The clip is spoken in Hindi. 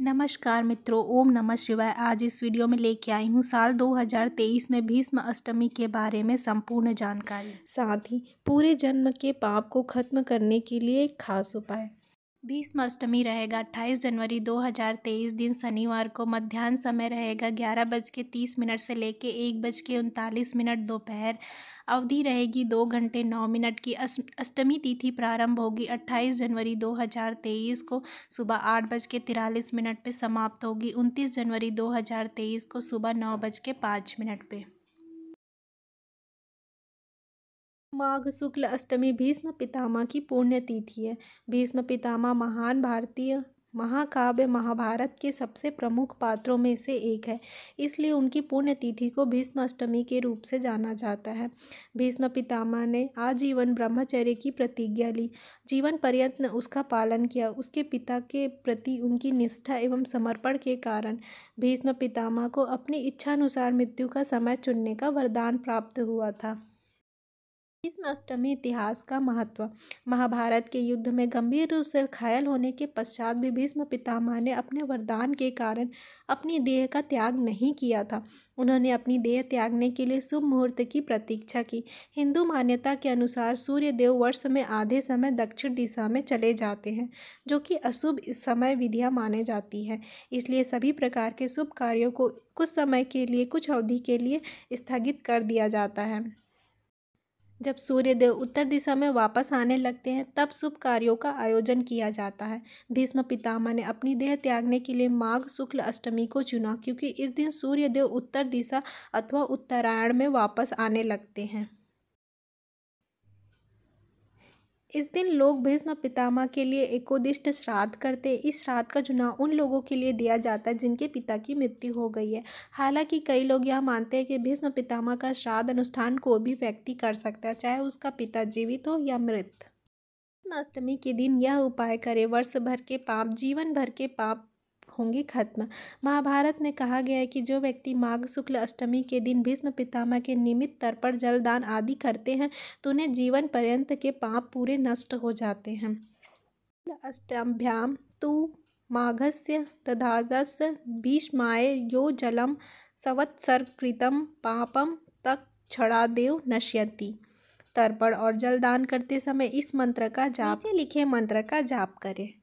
नमस्कार मित्रों ओम नमः शिवाय आज इस वीडियो में लेके आई हूँ साल 2023 में भीष्म अष्टमी के बारे में संपूर्ण जानकारी साथ ही पूरे जन्म के पाप को खत्म करने के लिए एक खास उपाय भीष्मष्टमी रहेगा अट्ठाईस जनवरी 2023 दिन शनिवार को मध्यान्ह समय रहेगा ग्यारह बज के तीस मिनट से कर एक बज के उनतालीस मिनट दोपहर अवधि रहेगी दो घंटे नौ मिनट की अष्टमी तिथि प्रारंभ होगी 28 जनवरी 2023 को सुबह आठ बज के तिरालीस मिनट पर समाप्त होगी 29 जनवरी 2023 को सुबह नौ बज के पाँच मिनट पर माघ शुक्ल अष्टमी भीष्म पितामह की पुण्यतिथि है भीष्म पितामह महान भारतीय महाकाव्य महाभारत के सबसे प्रमुख पात्रों में से एक है इसलिए उनकी पुण्यतिथि को भीष्म अष्टमी के रूप से जाना जाता है भीष्म पितामह ने आजीवन ब्रह्मचर्य की प्रतिज्ञा ली जीवन पर्यंत उसका पालन किया उसके पिता के प्रति उनकी निष्ठा एवं समर्पण के कारण भीष्म पितामह को अपनी इच्छानुसार मृत्यु का समय चुनने का वरदान प्राप्त हुआ था श्रीकृष्ण अष्टमी इतिहास का महत्व महाभारत के युद्ध में गंभीर रूप से घायल होने के पश्चात भी भीष्म पितामह ने अपने वरदान के कारण अपनी देह का त्याग नहीं किया था उन्होंने अपनी देह त्यागने के लिए शुभ मुहूर्त की प्रतीक्षा की हिंदू मान्यता के अनुसार सूर्य देव वर्ष में आधे समय दक्षिण दिशा में चले जाते हैं जो कि अशुभ समय विधियाँ माने जाती है इसलिए सभी प्रकार के शुभ कार्यों को कुछ समय के लिए कुछ अवधि के लिए स्थगित कर दिया जाता है जब सूर्यदेव उत्तर दिशा में वापस आने लगते हैं तब शुभ कार्यों का आयोजन किया जाता है भीष्म पितामह ने अपनी देह त्यागने के लिए माघ शुक्ल अष्टमी को चुना क्योंकि इस दिन सूर्यदेव उत्तर दिशा अथवा उत्तरायण में वापस आने लगते हैं इस दिन लोग भीष्म पितामह के लिए एकोदिष्ट श्राद्ध करते हैं इस श्राद्ध का चुनाव उन लोगों के लिए दिया जाता है जिनके पिता की मृत्यु हो गई है हालांकि कई लोग यह मानते हैं कि भीष्म पितामह का श्राद्ध अनुष्ठान को भी व्यक्ति कर सकता है चाहे उसका पिता जीवित हो या मृत अष्टमी के दिन यह उपाय करें वर्ष भर के पाप जीवन भर के पाप होंगी खत्म महाभारत में कहा गया है कि जो व्यक्ति माघ शुक्ल अष्टमी के दिन भीष्म पितामह के निमित्त तर्पण जलदान आदि करते हैं तो उन्हें जीवन पर्यंत के पाप पूरे नष्ट हो जाते हैं अष्टभ्याम तु माघस्य तदादस्य भीष्माय यो जलम संवत्सर्कृतम पापम तक छड़ादेव नश्यति तर्पण और जलदान करते समय इस मंत्र का जाप लिखे मंत्र का जाप करें